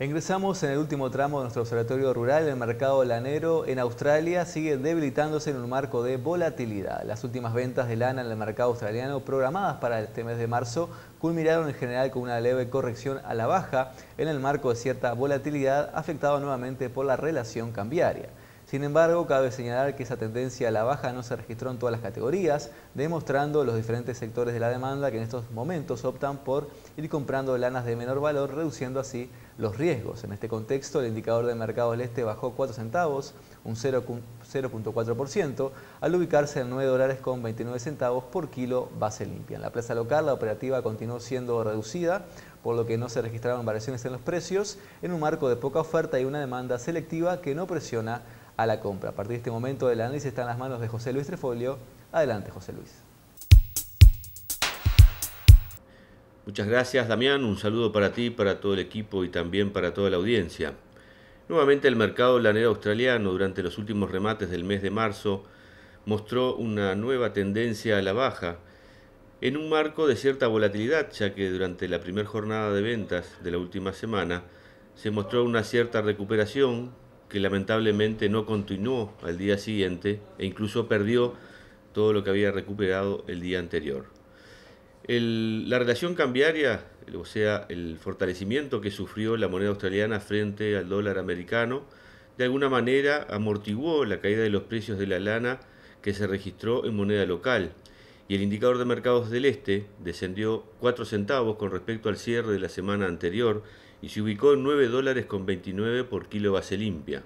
Ingresamos en el último tramo de nuestro observatorio rural. El mercado lanero en Australia sigue debilitándose en un marco de volatilidad. Las últimas ventas de lana en el mercado australiano programadas para este mes de marzo culminaron en general con una leve corrección a la baja en el marco de cierta volatilidad afectada nuevamente por la relación cambiaria. Sin embargo, cabe señalar que esa tendencia a la baja no se registró en todas las categorías, demostrando los diferentes sectores de la demanda que en estos momentos optan por ir comprando lanas de menor valor, reduciendo así los riesgos. En este contexto, el indicador de mercado del este bajó 4 centavos, un 0.4%, al ubicarse en 9 dólares con 29 centavos por kilo base limpia. En la plaza local, la operativa continuó siendo reducida, por lo que no se registraron variaciones en los precios, en un marco de poca oferta y una demanda selectiva que no presiona a la compra. A partir de este momento, el análisis está en las manos de José Luis Trefolio. Adelante, José Luis. Muchas gracias Damián, un saludo para ti, para todo el equipo y también para toda la audiencia. Nuevamente el mercado lanero australiano durante los últimos remates del mes de marzo mostró una nueva tendencia a la baja en un marco de cierta volatilidad, ya que durante la primera jornada de ventas de la última semana se mostró una cierta recuperación que lamentablemente no continuó al día siguiente e incluso perdió todo lo que había recuperado el día anterior la relación cambiaria, o sea, el fortalecimiento que sufrió la moneda australiana frente al dólar americano, de alguna manera amortiguó la caída de los precios de la lana que se registró en moneda local y el indicador de mercados del este descendió 4 centavos con respecto al cierre de la semana anterior y se ubicó en 9 dólares con 29 por kilo base limpia.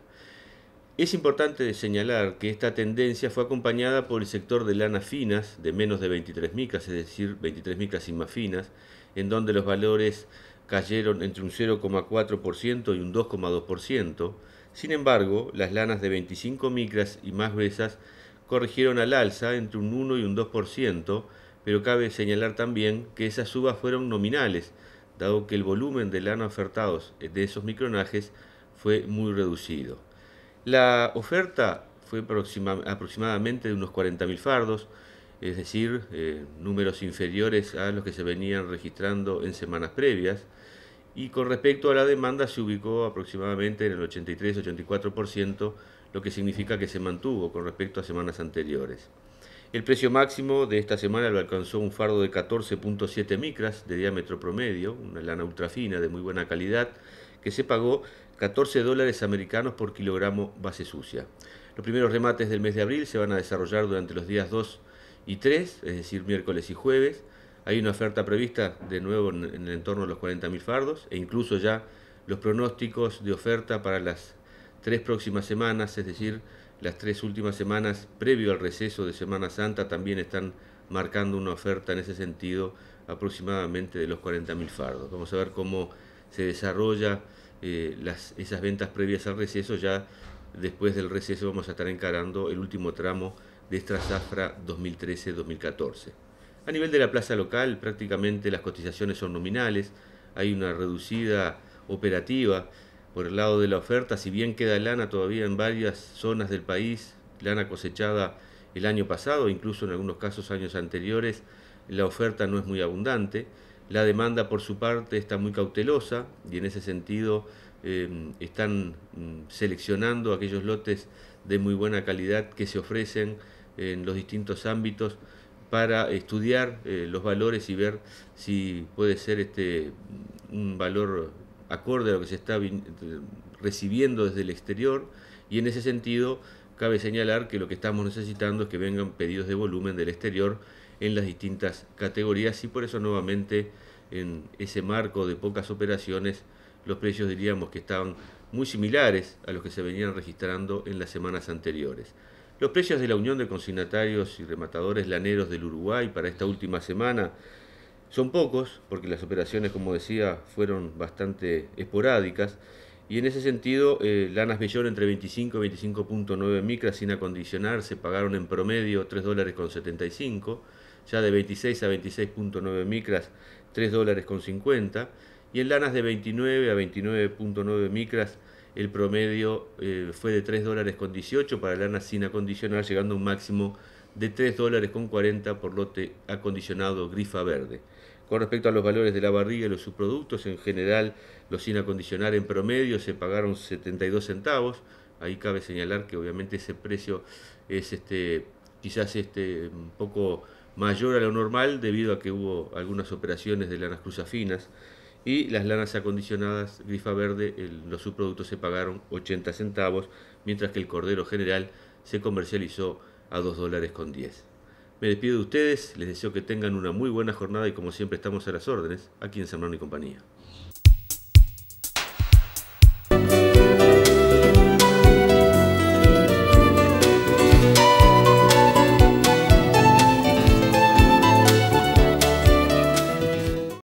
Es importante señalar que esta tendencia fue acompañada por el sector de lanas finas de menos de 23 micras, es decir, 23 micras y más finas, en donde los valores cayeron entre un 0,4% y un 2,2%. Sin embargo, las lanas de 25 micras y más gruesas corrigieron al alza entre un 1 y un 2%, pero cabe señalar también que esas subas fueron nominales, dado que el volumen de lana ofertados de esos micronajes fue muy reducido. La oferta fue aproximadamente de unos 40.000 fardos, es decir, eh, números inferiores a los que se venían registrando en semanas previas, y con respecto a la demanda se ubicó aproximadamente en el 83-84%, lo que significa que se mantuvo con respecto a semanas anteriores. El precio máximo de esta semana lo alcanzó un fardo de 14.7 micras de diámetro promedio, una lana ultrafina de muy buena calidad, que se pagó 14 dólares americanos por kilogramo base sucia. Los primeros remates del mes de abril se van a desarrollar durante los días 2 y 3, es decir, miércoles y jueves. Hay una oferta prevista de nuevo en, el entorno de los 40.000 fardos e incluso ya los pronósticos de oferta para las tres próximas semanas, es decir, las tres últimas semanas previo al receso de Semana Santa también están marcando una oferta en ese sentido aproximadamente de los 40.000 fardos. Vamos a ver cómo se desarrolla eh, las, esas ventas previas al receso, ya después del receso vamos a estar encarando el último tramo de esta zafra 2013-2014. A nivel de la plaza local, prácticamente las cotizaciones son nominales, hay una reducida operativa por el lado de la oferta, si bien queda lana todavía en varias zonas del país, lana cosechada el año pasado, incluso en algunos casos años anteriores, la oferta no es muy abundante. La demanda, por su parte, está muy cautelosa y en ese sentido em, están mm, seleccionando aquellos lotes de muy buena calidad que se ofrecen en los distintos ámbitos para estudiar eh, los valores y ver si puede ser este un valor acorde a lo que se está recibiendo desde el exterior y en ese sentido cabe señalar que lo que estamos necesitando es que vengan pedidos de volumen del exterior en las distintas categorías y por eso nuevamente en ese marco de pocas operaciones, los precios diríamos que estaban muy similares a los que se venían registrando en las semanas anteriores. Los precios de la Unión de Consignatarios y Rematadores Laneros del Uruguay para esta última semana son pocos, porque las operaciones, como decía, fueron bastante esporádicas. Y en ese sentido, eh, lanas Bellón entre 25 y 25.9 micras sin acondicionar se pagaron en promedio 3,75 dólares ya de 26 a 26.9 micras, 3 dólares con 50, y en lanas de 29 a 29.9 micras, el promedio eh, fue de 3 dólares con 18 para lanas sin acondicionar, llegando a un máximo de 3 dólares con 40 por lote acondicionado grifa verde. Con respecto a los valores de la barriga y los subproductos, en general los sin acondicionar en promedio se pagaron 72 centavos. Ahí cabe señalar que obviamente ese precio es este, quizás este, un poco mayor a lo normal debido a que hubo algunas operaciones de lanas cruzafinas y las lanas acondicionadas grifa verde, los subproductos se pagaron 80 centavos, mientras que el cordero general se comercializó a 2 dólares con 10. Me despido de ustedes, les deseo que tengan una muy buena jornada y como siempre estamos a las órdenes aquí en San y compañía.